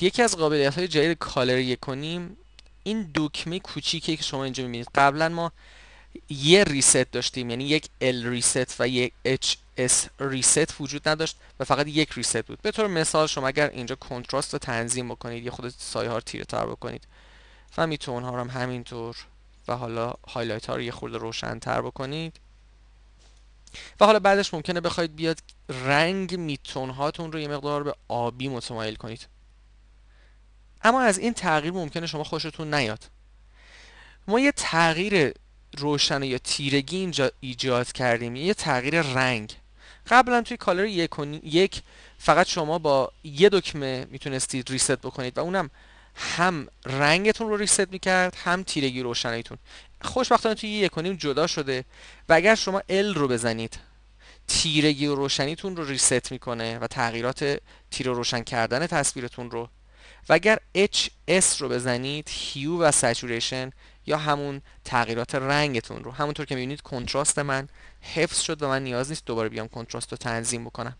یکی از قابلیت های جدید یک کنیم این دکمه کوچیکی که شما اینجا میبینید قبلا ما یه ریست داشتیم یعنی یک L ریست و یک HS ریست وجود نداشت و فقط یک ریست بود به طور مثال شما اگر اینجا کنتراست رو تنظیم بکنید یا خود سایه ها رو تیره تر بکنید و میتون ها رو هم همینطور و حالا هایلایت ها رو یه خورده روشن تر بکنید و حالا بعدش ممکنه بخواید بیاد رنگ میتون هاتون رو یه مقدار به آبی متمایل کنید اما از این تغییر ممکنه شما خوشتون نیاد ما یه تغییر روشن یا تیرگی اینجا ایجاد کردیم یه تغییر رنگ قبلا توی کالر یک, یک فقط شما با یه دکمه میتونستید ریست بکنید و اونم هم رنگتون رو ریست میکرد هم تیرگی روشناییتون خوشبختانه توی یک کنیم جدا شده و اگر شما L رو بزنید تیرگی و روشنیتون رو ریست میکنه و تغییرات تیر روشن کردن تصویرتون رو و اگر HS رو بزنید هیو و سچوریشن یا همون تغییرات رنگتون رو همونطور که میبینید کنتراست من حفظ شد و من نیاز نیست دوباره بیام کنتراست رو تنظیم بکنم